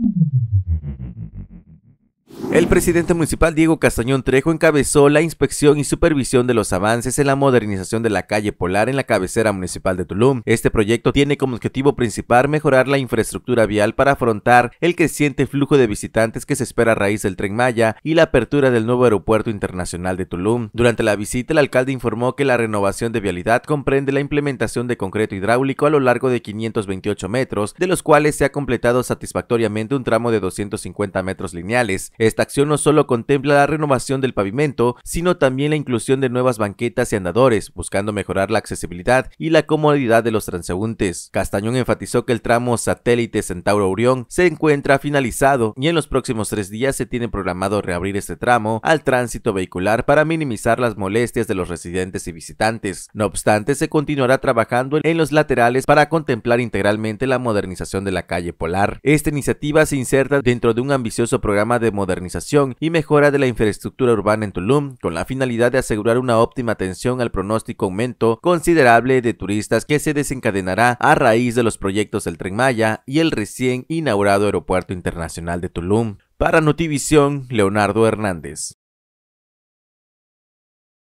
Thank mm-hmm. you. El presidente municipal Diego Castañón Trejo encabezó la inspección y supervisión de los avances en la modernización de la calle Polar en la cabecera municipal de Tulum. Este proyecto tiene como objetivo principal mejorar la infraestructura vial para afrontar el creciente flujo de visitantes que se espera a raíz del Tren Maya y la apertura del nuevo aeropuerto internacional de Tulum. Durante la visita, el alcalde informó que la renovación de vialidad comprende la implementación de concreto hidráulico a lo largo de 528 metros, de los cuales se ha completado satisfactoriamente un tramo de 250 metros lineales. Esta acción no solo contempla la renovación del pavimento, sino también la inclusión de nuevas banquetas y andadores, buscando mejorar la accesibilidad y la comodidad de los transeúntes. Castañón enfatizó que el tramo satélite Centauro Orión se encuentra finalizado y en los próximos tres días se tiene programado reabrir este tramo al tránsito vehicular para minimizar las molestias de los residentes y visitantes. No obstante, se continuará trabajando en los laterales para contemplar integralmente la modernización de la calle polar. Esta iniciativa se inserta dentro de un ambicioso programa de modernización y mejora de la infraestructura urbana en Tulum, con la finalidad de asegurar una óptima atención al pronóstico aumento considerable de turistas que se desencadenará a raíz de los proyectos del Tren Maya y el recién inaugurado Aeropuerto Internacional de Tulum. Para Notivisión, Leonardo Hernández.